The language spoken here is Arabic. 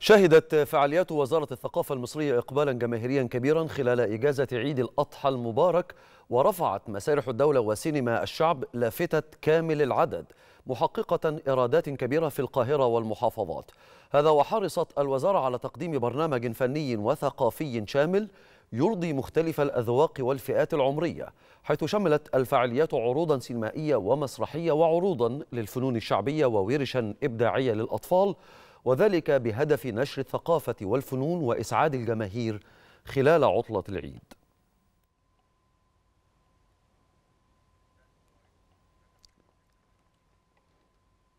شهدت فعاليات وزارة الثقافة المصرية إقبالا جماهيريا كبيرا خلال إجازة عيد الأضحى المبارك ورفعت مسارح الدولة وسينما الشعب لافتة كامل العدد محققة إيرادات كبيرة في القاهرة والمحافظات هذا وحرصت الوزارة على تقديم برنامج فني وثقافي شامل يرضي مختلف الأذواق والفئات العمرية حيث شملت الفعاليات عروضا سينمائية ومسرحية وعروضا للفنون الشعبية وورشا إبداعية للأطفال وذلك بهدف نشر الثقافة والفنون وإسعاد الجماهير خلال عطلة العيد